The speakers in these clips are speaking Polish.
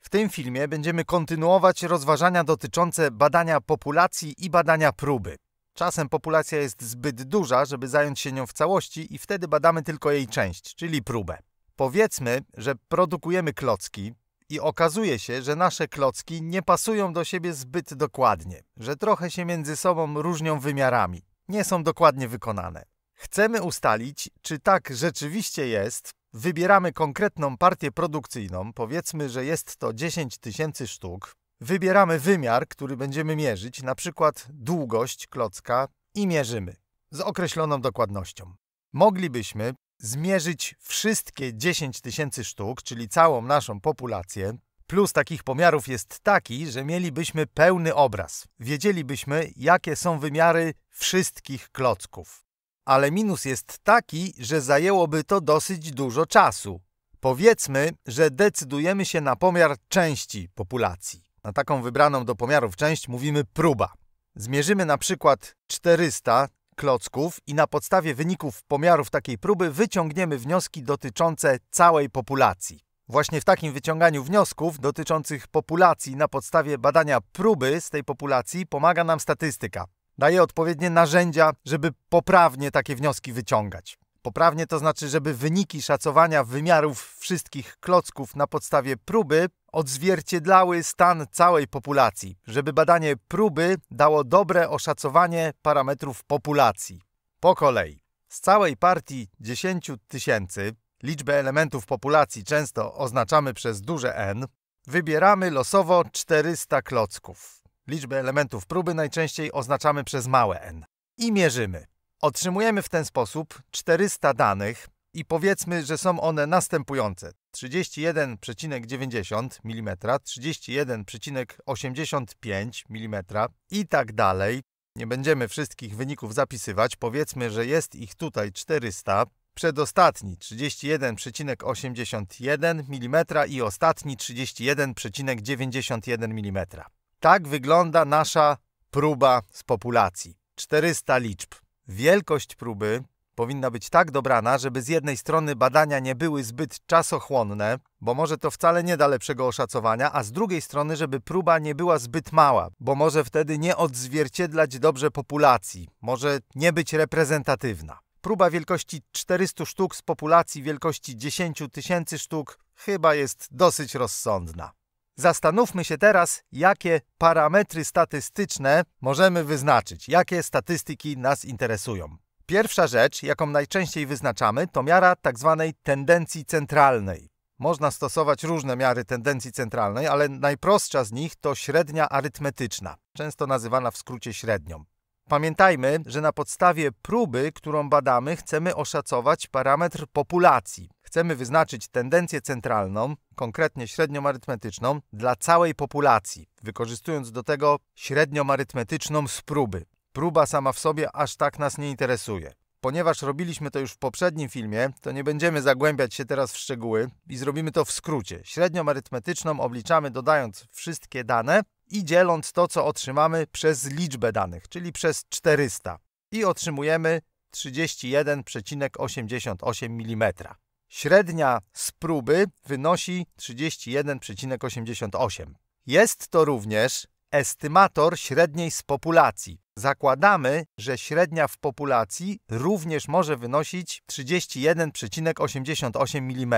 W tym filmie będziemy kontynuować rozważania dotyczące badania populacji i badania próby. Czasem populacja jest zbyt duża, żeby zająć się nią w całości i wtedy badamy tylko jej część, czyli próbę. Powiedzmy, że produkujemy klocki i okazuje się, że nasze klocki nie pasują do siebie zbyt dokładnie, że trochę się między sobą różnią wymiarami, nie są dokładnie wykonane. Chcemy ustalić, czy tak rzeczywiście jest wybieramy konkretną partię produkcyjną, powiedzmy, że jest to 10 tysięcy sztuk, wybieramy wymiar, który będziemy mierzyć, na przykład długość klocka i mierzymy z określoną dokładnością. Moglibyśmy zmierzyć wszystkie 10 tysięcy sztuk, czyli całą naszą populację. Plus takich pomiarów jest taki, że mielibyśmy pełny obraz. Wiedzielibyśmy, jakie są wymiary wszystkich klocków ale minus jest taki, że zajęłoby to dosyć dużo czasu. Powiedzmy, że decydujemy się na pomiar części populacji. Na taką wybraną do pomiarów część mówimy próba. Zmierzymy na przykład 400 klocków i na podstawie wyników pomiarów takiej próby wyciągniemy wnioski dotyczące całej populacji. Właśnie w takim wyciąganiu wniosków dotyczących populacji na podstawie badania próby z tej populacji pomaga nam statystyka daje odpowiednie narzędzia, żeby poprawnie takie wnioski wyciągać. Poprawnie to znaczy, żeby wyniki szacowania wymiarów wszystkich klocków na podstawie próby odzwierciedlały stan całej populacji, żeby badanie próby dało dobre oszacowanie parametrów populacji. Po kolei. Z całej partii 10 tysięcy, liczbę elementów populacji często oznaczamy przez duże N, wybieramy losowo 400 klocków. Liczbę elementów próby najczęściej oznaczamy przez małe n. I mierzymy. Otrzymujemy w ten sposób 400 danych i powiedzmy, że są one następujące. 31,90 mm, 31,85 mm i tak dalej. Nie będziemy wszystkich wyników zapisywać. Powiedzmy, że jest ich tutaj 400. Przedostatni 31,81 mm i ostatni 31,91 mm. Tak wygląda nasza próba z populacji. 400 liczb. Wielkość próby powinna być tak dobrana, żeby z jednej strony badania nie były zbyt czasochłonne, bo może to wcale nie da lepszego oszacowania, a z drugiej strony, żeby próba nie była zbyt mała, bo może wtedy nie odzwierciedlać dobrze populacji, może nie być reprezentatywna. Próba wielkości 400 sztuk z populacji wielkości 10 tysięcy sztuk chyba jest dosyć rozsądna. Zastanówmy się teraz, jakie parametry statystyczne możemy wyznaczyć, jakie statystyki nas interesują. Pierwsza rzecz, jaką najczęściej wyznaczamy, to miara tzw. Tak tendencji centralnej. Można stosować różne miary tendencji centralnej, ale najprostsza z nich to średnia arytmetyczna, często nazywana w skrócie średnią. Pamiętajmy, że na podstawie próby, którą badamy, chcemy oszacować parametr populacji. Chcemy wyznaczyć tendencję centralną, konkretnie średnią arytmetyczną, dla całej populacji, wykorzystując do tego średnią arytmetyczną z próby. Próba sama w sobie aż tak nas nie interesuje. Ponieważ robiliśmy to już w poprzednim filmie, to nie będziemy zagłębiać się teraz w szczegóły i zrobimy to w skrócie. Średnią arytmetyczną obliczamy dodając wszystkie dane i dzieląc to, co otrzymamy, przez liczbę danych, czyli przez 400. I otrzymujemy 31,88 mm. Średnia z próby wynosi 31,88. Jest to również estymator średniej z populacji. Zakładamy, że średnia w populacji również może wynosić 31,88 mm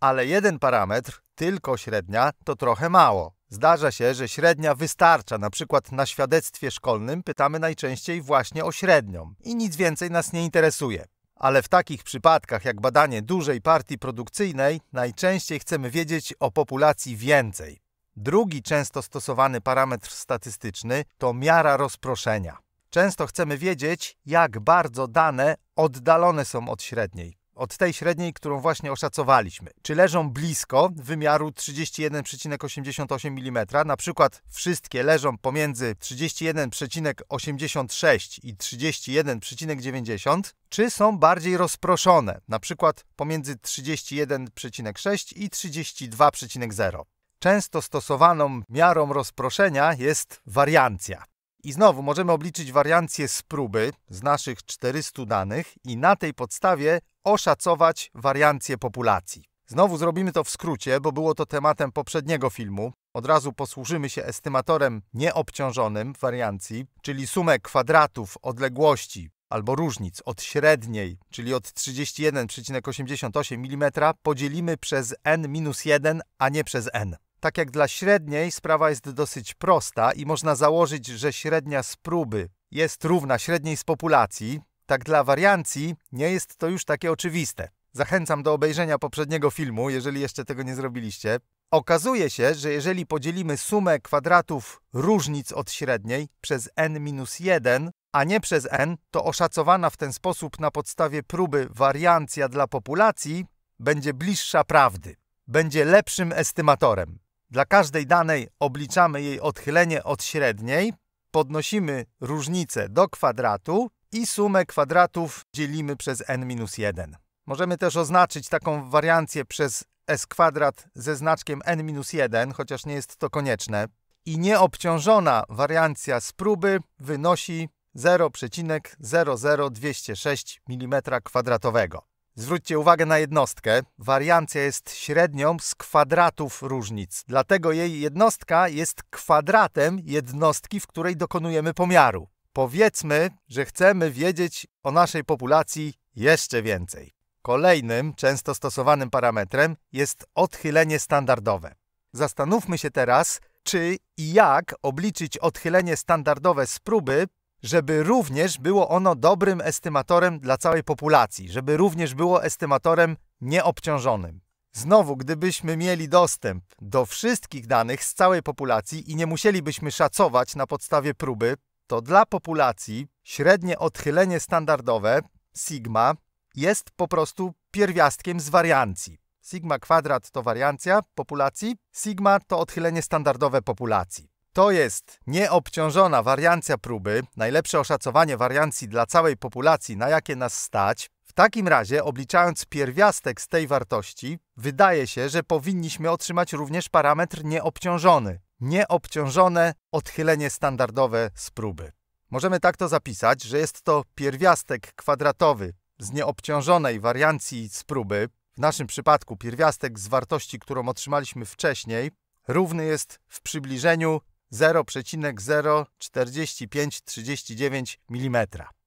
ale jeden parametr, tylko średnia, to trochę mało. Zdarza się, że średnia wystarcza, na przykład na świadectwie szkolnym pytamy najczęściej właśnie o średnią i nic więcej nas nie interesuje. Ale w takich przypadkach jak badanie dużej partii produkcyjnej najczęściej chcemy wiedzieć o populacji więcej. Drugi często stosowany parametr statystyczny to miara rozproszenia. Często chcemy wiedzieć, jak bardzo dane oddalone są od średniej od tej średniej, którą właśnie oszacowaliśmy, czy leżą blisko wymiaru 31,88 mm, na przykład wszystkie leżą pomiędzy 31,86 i 31,90, czy są bardziej rozproszone, na przykład pomiędzy 31,6 i 32,0. Często stosowaną miarą rozproszenia jest wariancja. I znowu możemy obliczyć wariancję z próby z naszych 400 danych i na tej podstawie oszacować wariancję populacji. Znowu zrobimy to w skrócie, bo było to tematem poprzedniego filmu. Od razu posłużymy się estymatorem nieobciążonym wariancji, czyli sumę kwadratów odległości albo różnic od średniej, czyli od 31,88 mm, podzielimy przez n-1, a nie przez n. Tak jak dla średniej, sprawa jest dosyć prosta i można założyć, że średnia z próby jest równa średniej z populacji, tak dla wariancji nie jest to już takie oczywiste. Zachęcam do obejrzenia poprzedniego filmu, jeżeli jeszcze tego nie zrobiliście. Okazuje się, że jeżeli podzielimy sumę kwadratów różnic od średniej przez n-1, a nie przez n, to oszacowana w ten sposób na podstawie próby wariancja dla populacji będzie bliższa prawdy. Będzie lepszym estymatorem. Dla każdej danej obliczamy jej odchylenie od średniej, podnosimy różnicę do kwadratu i sumę kwadratów dzielimy przez n-1. Możemy też oznaczyć taką wariancję przez s kwadrat ze znaczkiem n-1, chociaż nie jest to konieczne. I nieobciążona wariancja z próby wynosi 0,00206 mm2. Zwróćcie uwagę na jednostkę. Wariancja jest średnią z kwadratów różnic, dlatego jej jednostka jest kwadratem jednostki, w której dokonujemy pomiaru. Powiedzmy, że chcemy wiedzieć o naszej populacji jeszcze więcej. Kolejnym często stosowanym parametrem jest odchylenie standardowe. Zastanówmy się teraz, czy i jak obliczyć odchylenie standardowe z próby, żeby również było ono dobrym estymatorem dla całej populacji, żeby również było estymatorem nieobciążonym. Znowu, gdybyśmy mieli dostęp do wszystkich danych z całej populacji i nie musielibyśmy szacować na podstawie próby, to dla populacji średnie odchylenie standardowe sigma jest po prostu pierwiastkiem z wariancji. Sigma kwadrat to wariancja populacji, sigma to odchylenie standardowe populacji. To jest nieobciążona wariancja próby, najlepsze oszacowanie wariancji dla całej populacji, na jakie nas stać. W takim razie, obliczając pierwiastek z tej wartości, wydaje się, że powinniśmy otrzymać również parametr nieobciążony nieobciążone odchylenie standardowe z próby. Możemy tak to zapisać, że jest to pierwiastek kwadratowy z nieobciążonej wariancji z próby, w naszym przypadku pierwiastek z wartości, którą otrzymaliśmy wcześniej, równy jest w przybliżeniu 0,04539 mm.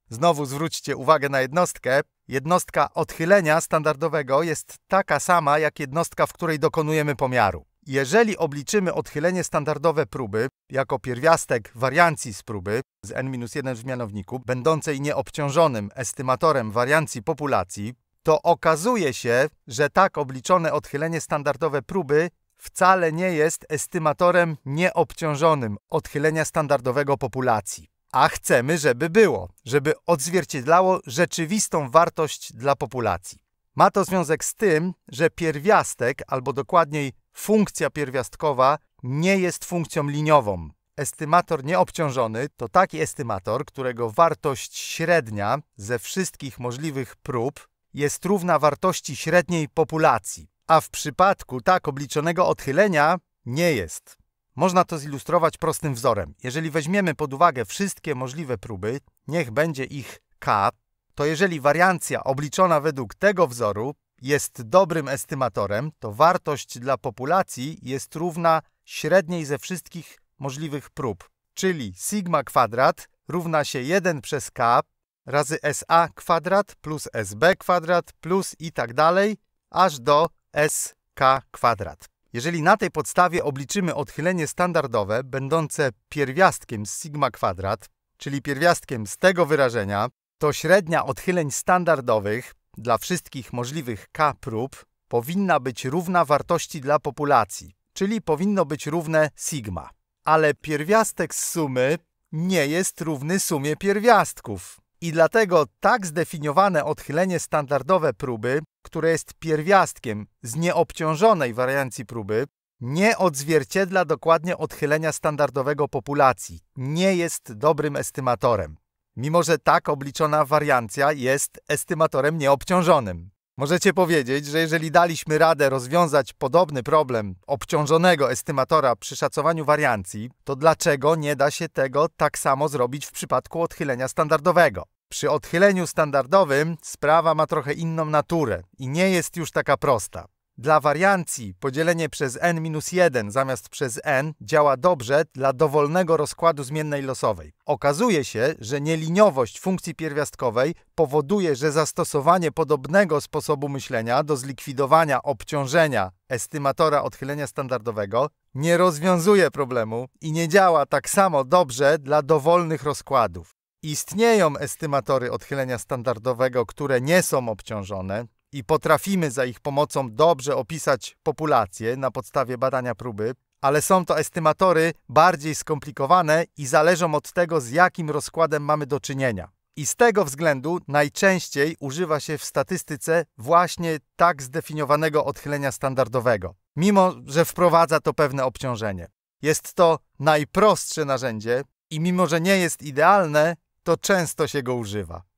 Znowu zwróćcie uwagę na jednostkę. Jednostka odchylenia standardowego jest taka sama jak jednostka, w której dokonujemy pomiaru. Jeżeli obliczymy odchylenie standardowe próby jako pierwiastek wariancji z próby z n-1 w mianowniku, będącej nieobciążonym estymatorem wariancji populacji, to okazuje się, że tak obliczone odchylenie standardowe próby wcale nie jest estymatorem nieobciążonym odchylenia standardowego populacji. A chcemy, żeby było, żeby odzwierciedlało rzeczywistą wartość dla populacji. Ma to związek z tym, że pierwiastek, albo dokładniej funkcja pierwiastkowa nie jest funkcją liniową. Estymator nieobciążony to taki estymator, którego wartość średnia ze wszystkich możliwych prób jest równa wartości średniej populacji, a w przypadku tak obliczonego odchylenia nie jest. Można to zilustrować prostym wzorem. Jeżeli weźmiemy pod uwagę wszystkie możliwe próby, niech będzie ich k, to jeżeli wariancja obliczona według tego wzoru jest dobrym estymatorem, to wartość dla populacji jest równa średniej ze wszystkich możliwych prób, czyli sigma kwadrat równa się 1 przez k razy SA kwadrat plus SB kwadrat plus i tak dalej, aż do SK kwadrat. Jeżeli na tej podstawie obliczymy odchylenie standardowe będące pierwiastkiem z sigma kwadrat, czyli pierwiastkiem z tego wyrażenia, to średnia odchyleń standardowych dla wszystkich możliwych k prób powinna być równa wartości dla populacji, czyli powinno być równe sigma. Ale pierwiastek z sumy nie jest równy sumie pierwiastków. I dlatego tak zdefiniowane odchylenie standardowe próby, które jest pierwiastkiem z nieobciążonej wariancji próby, nie odzwierciedla dokładnie odchylenia standardowego populacji, nie jest dobrym estymatorem mimo że tak obliczona wariancja jest estymatorem nieobciążonym. Możecie powiedzieć, że jeżeli daliśmy radę rozwiązać podobny problem obciążonego estymatora przy szacowaniu wariancji, to dlaczego nie da się tego tak samo zrobić w przypadku odchylenia standardowego? Przy odchyleniu standardowym sprawa ma trochę inną naturę i nie jest już taka prosta. Dla wariancji podzielenie przez n-1 zamiast przez n działa dobrze dla dowolnego rozkładu zmiennej losowej. Okazuje się, że nieliniowość funkcji pierwiastkowej powoduje, że zastosowanie podobnego sposobu myślenia do zlikwidowania obciążenia estymatora odchylenia standardowego nie rozwiązuje problemu i nie działa tak samo dobrze dla dowolnych rozkładów. Istnieją estymatory odchylenia standardowego, które nie są obciążone, i potrafimy za ich pomocą dobrze opisać populację na podstawie badania próby, ale są to estymatory bardziej skomplikowane i zależą od tego, z jakim rozkładem mamy do czynienia. I z tego względu najczęściej używa się w statystyce właśnie tak zdefiniowanego odchylenia standardowego, mimo że wprowadza to pewne obciążenie. Jest to najprostsze narzędzie i mimo że nie jest idealne, to często się go używa.